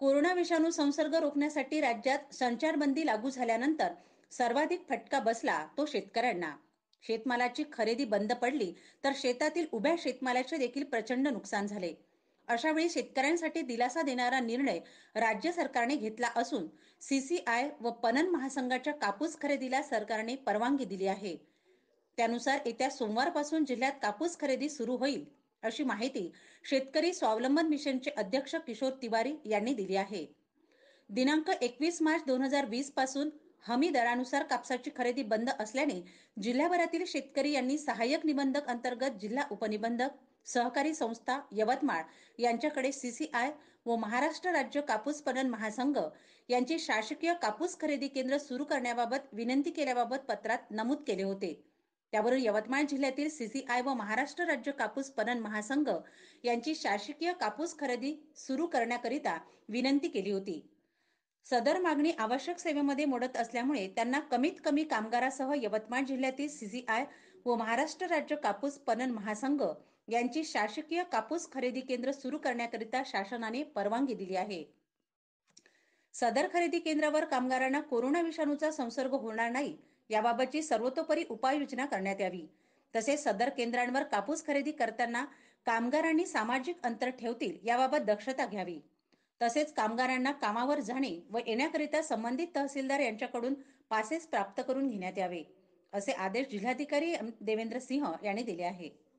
corona विषाणू संसर्ग रोखण्यासाठी राज्यात संचारबंदी लागू झाल्यानंतर सर्वाधिक फटका बसला तो शेतकऱ्यांना शेतमालाची खरेदी बंद पडली तर शेतातील उभ्या शेतमालाचे देखील प्रचंड नुकसान झाले अशावेळी शेतकऱ्यांसाठी दिलासा देणारा निर्णय राज्य सरकारने घेतला असून सीसीआय व पणन महासंघाच्या कापूस खरेदीला सरकारने परवानगी दिली आहे त्यानुसार येत्या सोमवारपासून जिल्ह्यात कापूस खरेदी सुरू होईल अशी माहिती शेतकरी स्वावलंबन मिशनचे अध्यक्ष किशोर तिवारी यांनी दिली आहे दिनांक एकवीस मार्च दोन हजार पासून हमी दरानुसार कापसाची खरेदी बंद असल्याने जिल्ह्याभरातील शेतकरी यांनी सहाय्यक निबंधक अंतर्गत जिल्हा उपनिबंधक सहकारी संस्था यवतमाळ यांच्याकडे सीसीआय व महाराष्ट्र राज्य कापूस पणन महासंघ यांची शासकीय कापूस खरेदी केंद्र सुरू करण्याबाबत विनंती केल्याबाबत पत्रात नमूद केले होते त्यावरून यवतमाळ जिल्ह्यातील सीसीआय व महाराष्ट्र राज्य कापूस पणन महासंघ यांची शासकीय कापूस खरेदी सुरू करण्याकरिता विनंती केली होती सदर मागणी आवश्यक सेवेमध्ये मोडत असल्यामुळे त्यांना कमीत कमी कामगारासह यवतमाळ जिल्ह्यातील सीसीआय व महाराष्ट्र राज्य कापूस पणन महासंघ यांची शासकीय कापूस खरेदी केंद्र सुरू करण्याकरिता शासनाने परवानगी दिली आहे सदर खरेदी केंद्रावर कामगारांना कोरोना विषाणूचा संसर्ग होणार नाही याबाबतची सर्वतोपरी उपाययोजना करण्यात यावी तसेच सदर केंद्रांवर कापूस खरेदी करताना कामगारांनी सामाजिक अंतर ठेवतील याबाबत दक्षता घ्यावी तसेच कामगारांना कामावर जाणे व येण्याकरिता संबंधित तहसीलदार यांच्याकडून पासेस प्राप्त करून घेण्यात यावे असे आदेश जिल्हाधिकारी देवेंद्र सिंह यांनी दिले आहे